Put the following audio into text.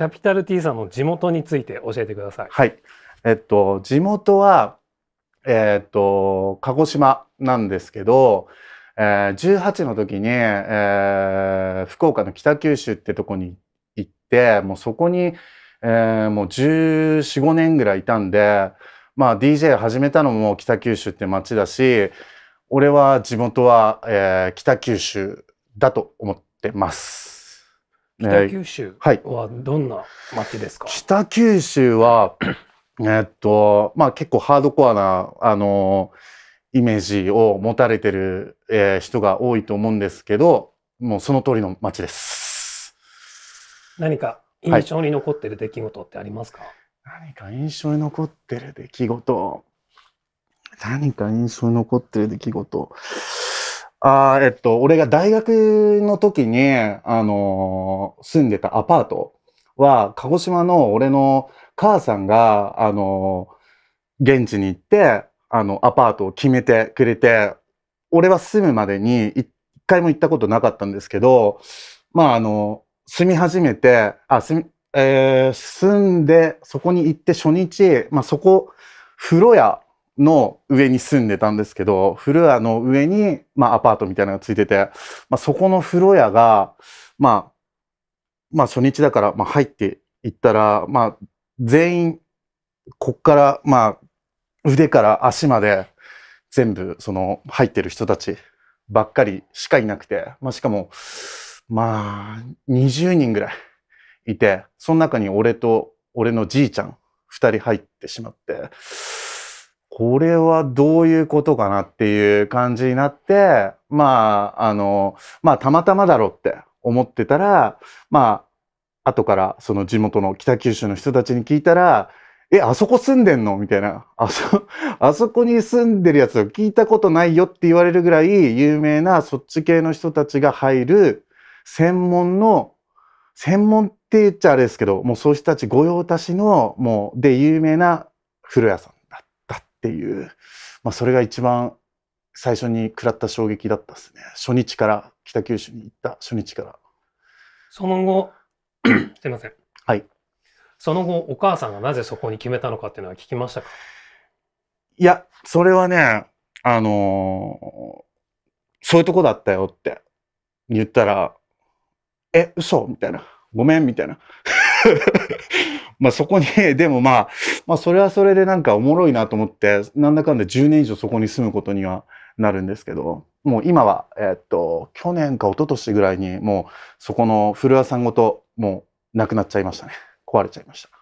キャピタル T さんの地元について教えてください。はい。えっと、地元は、えー、っと、鹿児島なんですけど、えー、18の時に、えー、福岡の北九州ってとこに行って、もうそこに、えー、もう14、5年ぐらいいたんで、まあ DJ 始めたのも北九州って町だし、俺は地元は、えー、北九州だと思ってます。北九州はどんな町ですか、はい、北九州は、えっと、まあ結構ハードコアな、あのイメージを持たれてる、えー、人が多いと思うんですけど、もうその通りの街です。何か印象に残ってる出来事ってありますか、はい、何か印象に残ってる出来事。何か印象に残ってる出来事。ああ、えっと、俺が大学の時に、あのー住んでたアパートは、鹿児島の俺の母さんが、あのー現地に行って、あの、アパートを決めてくれて、俺は住むまでに一回も行ったことなかったんですけど、まあ、あの、住み始めて、あ、住み、えー住んで、そこに行って初日、まあ、そこ、風呂屋の上に住んでたんですけど、古屋の上に、まあ、アパートみたいなのがついてて、まあ、そこの風呂屋が、まあ、まあ、初日だから、まあ、入っていったら、まあ、全員、こっから、まあ、腕から足まで、全部、その、入ってる人たちばっかりしかいなくて、まあ、しかも、まあ、20人ぐらいいて、その中に俺と、俺のじいちゃん、2人入ってしまって、これはどういうことかなっていう感じになって、まあ、あの、まあ、たまたまだろって思ってたら、まあ、後からその地元の北九州の人たちに聞いたら、え、あそこ住んでんのみたいな。あそ、あそこに住んでるやつを聞いたことないよって言われるぐらい有名なそっち系の人たちが入る専門の、専門って言っちゃあれですけど、もうそういう人たち御用達の、もう、で有名な風呂屋さん。っていう、まあ、それが一番最初に食らった衝撃だったですね初日から北九州に行った初日からその後 すいませんはいその後お母さんがなぜそこに決めたのかっていうのは聞きましたかいやそれはねあのー、そういうとこだったよって言ったら「え嘘みたいな「ごめん」みたいな まあそこに、でもまあ、まあそれはそれでなんかおもろいなと思って、なんだかんだ10年以上そこに住むことにはなるんですけど、もう今は、えー、っと、去年か一昨年ぐらいにもうそこの古屋さんごともうなくなっちゃいましたね。壊れちゃいました。